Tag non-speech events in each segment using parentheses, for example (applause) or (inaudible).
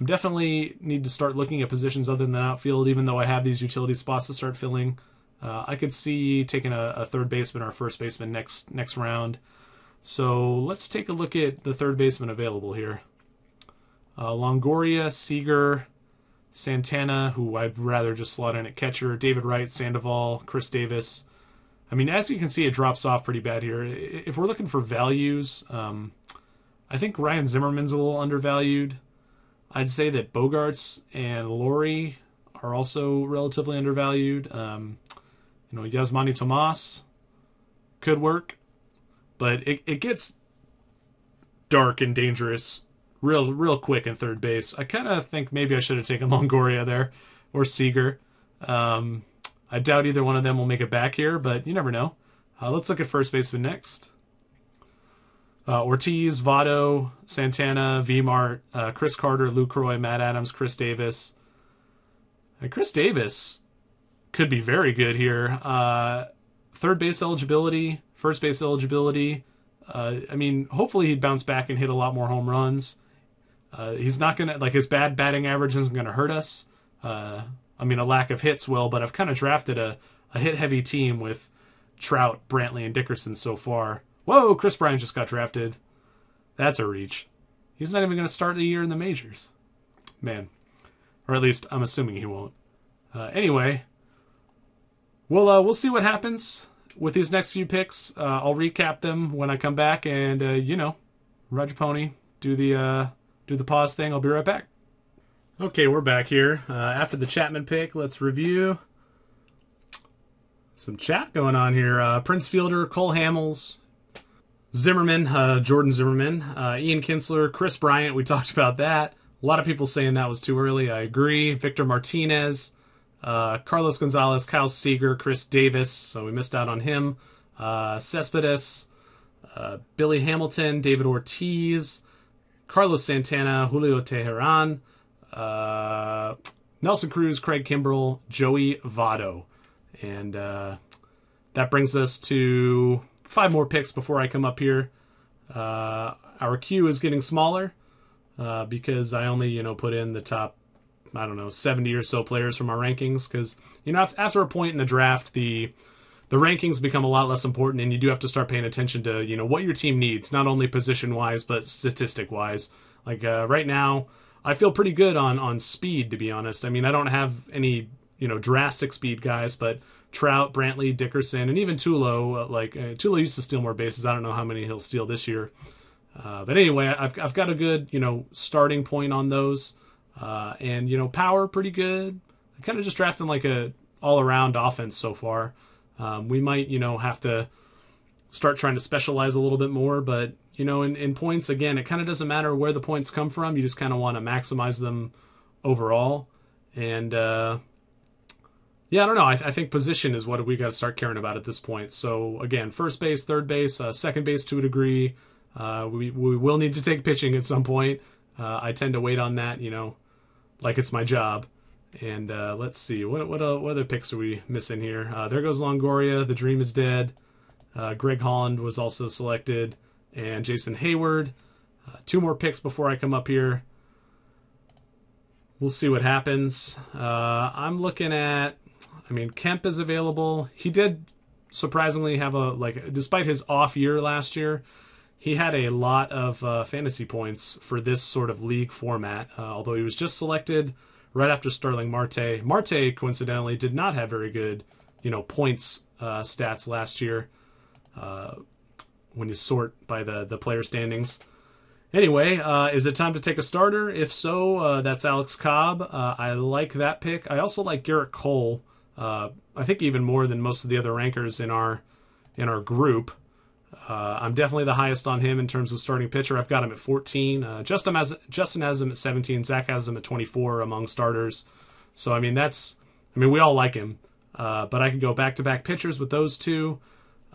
I'm definitely need to start looking at positions other than outfield, even though I have these utility spots to start filling. Uh, I could see taking a, a, third baseman or first baseman next next round. So let's take a look at the third baseman available here. Uh, Longoria, Seager, Santana, who I'd rather just slot in at catcher, David Wright, Sandoval, Chris Davis. I mean, as you can see, it drops off pretty bad here. If we're looking for values, um, I think Ryan Zimmerman's a little undervalued. I'd say that Bogarts and Laurie are also relatively undervalued. Um, you know, Yasmani Tomas could work, but it, it gets dark and dangerous real real quick in third base. I kind of think maybe I should have taken (laughs) Longoria there or Seager. Um, I doubt either one of them will make it back here, but you never know. Uh, let's look at first baseman next uh, Ortiz, Votto, Santana, Vmart, uh, Chris Carter, Luke Roy, Matt Adams, Chris Davis. And Chris Davis could be very good here. Uh, third base eligibility, first base eligibility. Uh, I mean, hopefully he'd bounce back and hit a lot more home runs. Uh, he's not gonna like his bad batting average isn't gonna hurt us. Uh, I mean, a lack of hits will, but I've kind of drafted a, a hit heavy team with Trout, Brantley, and Dickerson so far. Whoa, Chris Bryant just got drafted. That's a reach. He's not even going to start the year in the majors. Man. Or at least I'm assuming he won't. Uh, anyway, we'll, uh, we'll see what happens with these next few picks. Uh, I'll recap them when I come back and, uh, you know, Roger pony, do the, uh, do the pause thing. I'll be right back. Okay, we're back here. Uh, after the Chapman pick, let's review some chat going on here. Prince Fielder, Cole Hamels, Zimmerman, uh, Jordan Zimmerman, uh, Ian Kinsler, Chris Bryant. We (laughs) talked about that. A lot of people saying that was too early. I agree. Victor Martinez, uh, Carlos Gonzalez, Kyle Seeger, Chris Davis. So we missed out on him. Uh, Cespedes, uh, Billy Hamilton, David Ortiz, Carlos Santana, Julio Teheran, uh, Nelson Cruz, Craig Kimbrell, Joey Votto. And that brings us to five more picks before I come up here. Uh, our queue is getting smaller uh, because I only you know put in the top I don't know 70 or so players from our rankings because you know after a point in the draft the the rankings become a lot less important and you do have to start paying attention to you know what your team needs not only position wise but statistic wise like uh, right now I feel pretty good on on speed to be honest I mean I don't have any you know drastic speed guys, but Trout, Brantley, Dickerson, and even Tulo. Uh, like uh, Tulo used to steal more bases. I don't know how many he'll steal this year. Uh, but anyway, I've I've got a good you know starting point on those, uh, and you know power pretty good. Kind of just drafting like a all around offense so far. Um, we might you know have to start trying to specialize a little bit more, but you know in, in points again, it kind of doesn't matter where the points come from. You just kind of want to maximize them overall, and uh, yeah, I don't know. I, th- I think position is what we got to start caring about at this point. So again, first base, third base, uh, second base to a degree. Uh, we we will need to take pitching at some point. Uh, I tend to wait on that, you know, like it's my job. And uh, let's see what what uh, what other picks are we missing here? Uh, there goes Longoria. The dream is dead. Greg Holland was also selected, and Jason Hayward. two more picks before I come up here. We'll see what happens. I'm looking at I mean, Kemp is available. He did surprisingly have a like, despite his off year last year, he had a lot of uh, fantasy points for this sort of league format. Uh, although he was just selected right after Sterling Marte. Marte coincidentally did not have very good, you know, points uh, stats last year. Uh, when you sort by the the player standings. Anyway, uh, is it time to take a starter? If so, uh, that's Alex Cobb. Uh, I like that pick. I also like Garrett Cole uh, I think even more than most of the other rankers in our in our group. Uh, I'm definitely the highest on him in terms of starting pitcher. I've got him at 14. Uh, Justin has Justin has him at 17. Zach has him at 24 among starters. So I mean that's I mean we all like him. Uh, but I could go back to back pitchers with those two.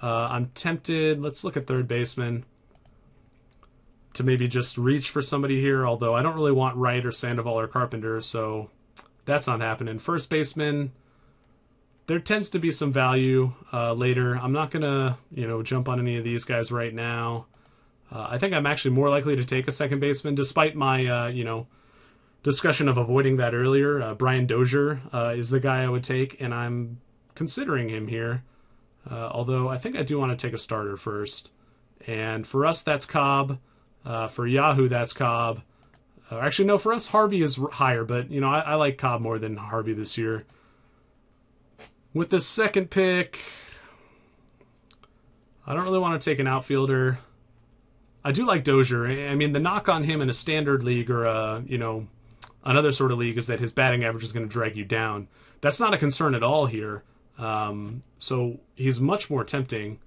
Uh, I'm tempted. Let's look at third baseman to maybe just reach for somebody here. Although I don't really want Wright or Sandoval or Carpenter, so that's not happening. First baseman there tends to be some value uh, later. I'm not gonna you know jump on any of these guys right now. Uh, I think I'm actually more likely to take a second baseman, despite my uh, you know discussion of avoiding that earlier. Uh, Brian Dozier uh, is the guy I would take, and I'm considering him here. Uh, although I think I do want to take a starter first. And for us, that's Cobb. for Yahoo, that's Cobb. actually, no, for us, Harvey is higher, but you know I, I like Cobb more than Harvey this year. With the second pick, I don't really want to take an outfielder. I do like Dozier. I mean, the knock on him in a standard league or a, you know, another sort of league is that his batting average is going to drag you down. That's not a concern at all here. Um, so he's much more tempting.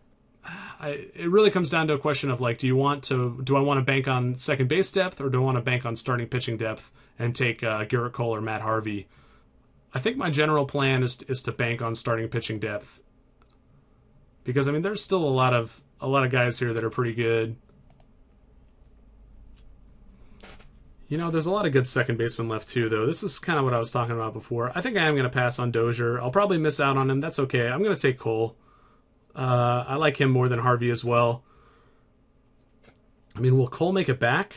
(sighs) I, it really comes down to a question of like, do you want to? Do I want to bank on second base depth, or do I want to bank on starting pitching depth and take uh, Garrett Cole or Matt Harvey I think my general plan is to, is to bank on starting pitching depth because I mean there's still a lot of a lot of guys here that are pretty good. You know, there's a lot of good second baseman left too, though. This is kind of what I was talking about before. I think I am going to pass on Dozier. I'll probably miss out on him. That's okay. I'm going to take Cole. Uh, I like him more than Harvey as well. I mean, will Cole make it back?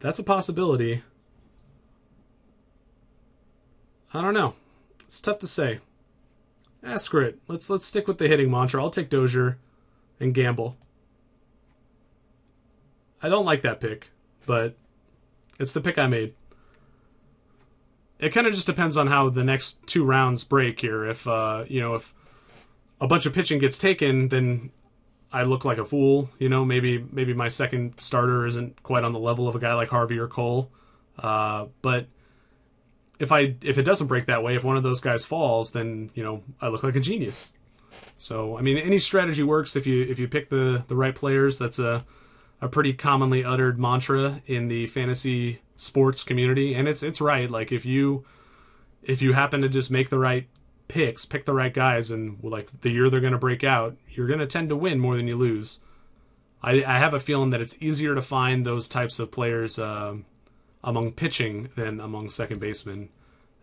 That's a possibility. I don't know. It's tough to say. Ah, screw it. Let's let's stick with the hitting mantra. I'll take Dozier and gamble. I don't like that pick, but it's the pick I made. It kind of just depends on how the next two rounds break here. If uh, you know, if a bunch of pitching gets taken, then I look like a fool. You know, maybe maybe my second starter isn't quite on the level of a guy like Harvey or Cole. Uh, but if I if it doesn't break that way, if one of those guys falls, then you know I look like a genius. So I mean, any strategy works if you if you pick the the right players. That's a a pretty commonly uttered mantra in the fantasy sports community, and it's it's right. Like if you if you happen to just make the right picks, pick the right guys, and like the year they're going to break out, you're going to tend to win more than you lose. I, I have a feeling that it's easier to find those types of players. Uh, among pitching than among second basemen.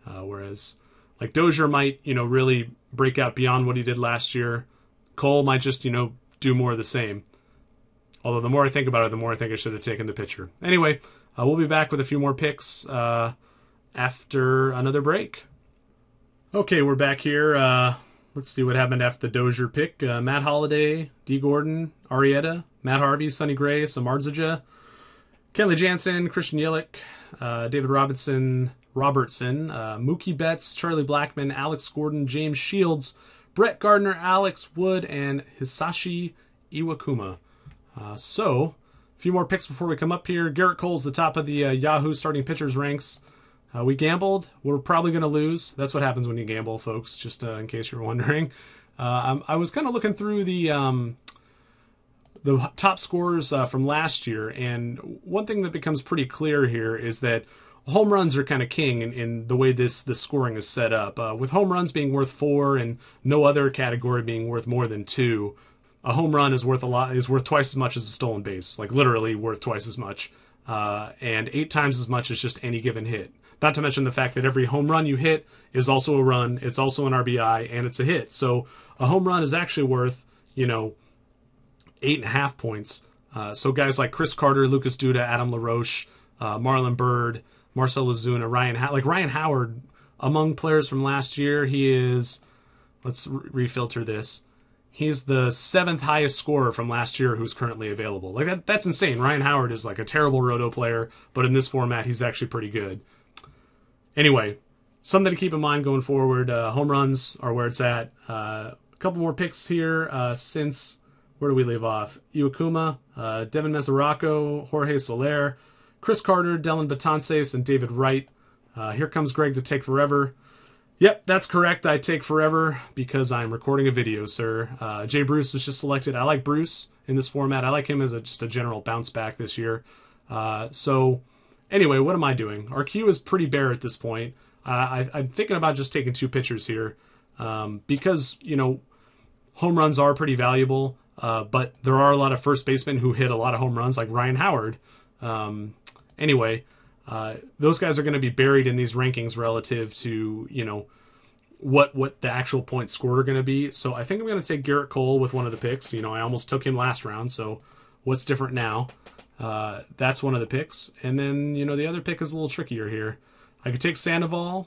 Uh, whereas, like Dozier might, you know, really break out beyond what he did last year. Cole might just, you know, do more of the same. Although the more I think about it, the more I think I should have taken the pitcher. Anyway, uh, we'll be back with a few more picks uh, after another break. Okay, we're back here. Uh, let's see what happened after the Dozier pick. Uh, Matt Holiday, D. Gordon, Arietta, Matt Harvey, Sonny Gray, Samardzija, Kelly Jansen, Christian Yelich, uh, David Robinson, Robertson, uh, Mookie Betts, Charlie Blackman, Alex Gordon, James Shields, Brett Gardner, Alex Wood, and Hisashi Iwakuma. Uh, so, a few more picks before we come up here. Garrett Cole's the top of the uh, Yahoo starting pitchers ranks. Uh, we gambled. We're probably going to lose. That's what happens when you gamble, folks, just uh, in case you're wondering. i was kind of looking through the um, the top scores uh, from last year. And one thing that becomes pretty clear here is that home runs are kind of king in, in the way this the scoring is set up. Uh, with home runs being worth four and no other category being worth more than two, a home run is worth a lot is worth twice as much as a stolen base, like literally worth twice as much, uh, and eight times as much as just any given hit. Not to mention the fact that every home run you hit is also a run, it's also an RBI, and it's a hit. So a home run is actually worth you know eight and a half points. Uh, so guys like Chris Carter, Lucas Duda, Adam LaRoche, uh, Marlon Byrd, Marcelo Zuna, Ryan How- like Ryan Howard among players from last year, he is. Let's re- refilter this. He's the seventh highest scorer from last year who's currently available. Like that, that's insane. Ryan Howard is like a terrible roto player, but in this format, he's actually pretty good. Anyway, something to keep in mind going forward. Uh, home runs are where it's at. Uh, a couple more picks here uh, since where do we leave off? Iwakuma, uh, Devin Mesoraco, Jorge Soler, Chris Carter, Dylan Batances, and David Wright. Uh, here comes Greg to take forever. Yep, that's correct. I take forever because I'm recording a video, sir. Uh, Jay Bruce was just selected. I like Bruce in this format. I like him as a, just a general bounce back this year. Uh, so, anyway, what am I doing? Our queue is pretty bare at this point. Uh, I, am thinking about just taking two pitchers here um, because, you know, home runs are pretty valuable. Uh, but there are a lot of first basemen who hit a lot of home runs, like Ryan Howard. Um, anyway, uh, those guys are going to be buried in these rankings relative to you know what what the actual points scored are going to be. So I think I'm going to take Garrett Cole with one of the picks. You know, I almost took him last round, so what's different now? Uh, that's one of the picks, and then you know the other pick is a little trickier here. I could take Sandoval.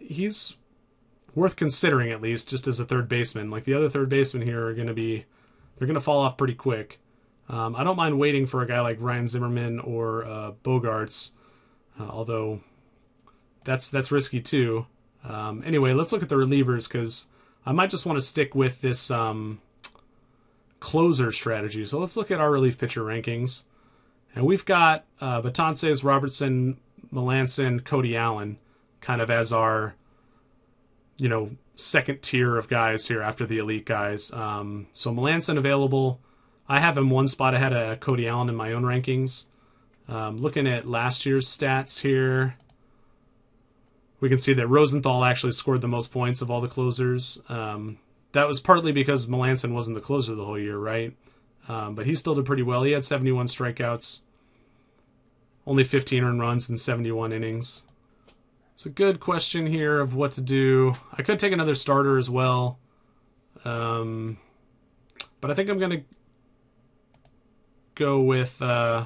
He's worth considering at least, just as a third baseman. Like the other third baseman here are going to be, they're going to fall off pretty quick. Um, I don't mind waiting for a guy like Ryan Zimmerman or uh, Bogarts, uh, although that's that's risky too. Um, anyway, let's look at the relievers because I might just want to stick with this um, closer strategy. So let's look at our relief pitcher rankings, and we've got uh, Batances, Robertson, Melanson, Cody Allen, kind of as our you know, second tier of guys here after the elite guys. Um, so Melanson available. I have him one spot ahead of Cody Allen in my own rankings. Um, looking at last year's stats here, we can see that Rosenthal actually scored the most points of all the closers. Um, that was partly because Melanson wasn't the closer the whole year, right? Um, but he still did pretty well. He had 71 strikeouts, only 15 earned runs in 71 innings. It's a good question here of what to do. I could take another starter as well. Um, but I think I'm going to go with... Uh,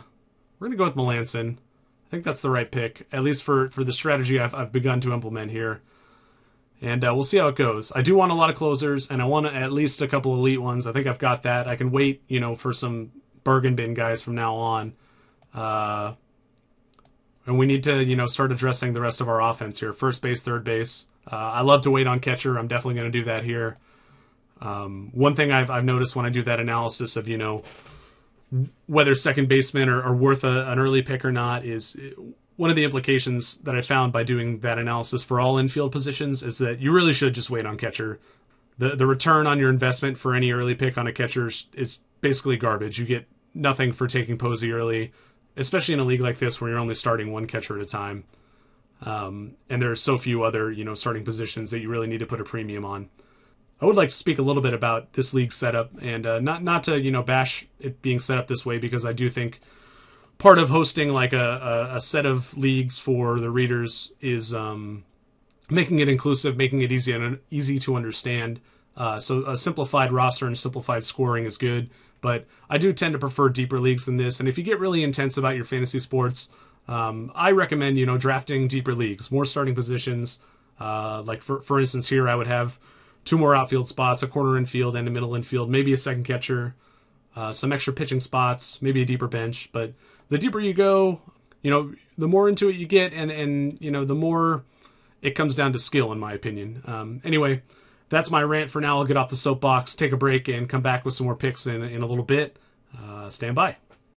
we're going to go with Melanson. I think that's the right pick, at least for, for the strategy I've, I've begun to implement here. And uh, we'll see how it goes. I do want a lot of closers, and I want at least a couple elite ones. I think I've got that. I can wait, you know, for some Bergen bin guys from now on. Uh, and we need to you know start addressing the rest of our offense here. First base, third base. Uh, I love to wait on catcher. I'm definitely going to do that here. Um, one thing I've I've noticed when I do that analysis of you know whether second baseman are, are worth a, an early pick or not is one of the implications that I found by doing that analysis for all infield positions is that you really should just wait on catcher. The the return on your investment for any early pick on a catcher is basically garbage. You get nothing for taking Posey early especially in a league like this where you're only starting one catcher at a time. Um, and there are so few other, you know, starting positions that you really need to put a premium on. I would like to speak a little bit about this league setup and uh, not not to, you know, bash it being set up this way because I do think part of hosting like a, a, a set of leagues for the readers is um, making it inclusive, making it easy and uh, easy to understand. Uh, so a simplified roster and simplified scoring is good. But I do tend to prefer deeper leagues than this. And if you get really intense about your fantasy sports, um, I recommend you know drafting deeper leagues, more starting positions. Uh, like for for instance, here I would have two more outfield spots, a corner infield and a middle infield, maybe a second catcher, uh, some extra pitching spots, maybe a deeper bench. But the deeper you go, you know, the more into it you get, and and you know, the more it comes down to skill, in my opinion. Um, anyway, that's my rant for now. I'll get off the soapbox, take a break, and come back with some more picks in, in a little bit. Uh, stand by.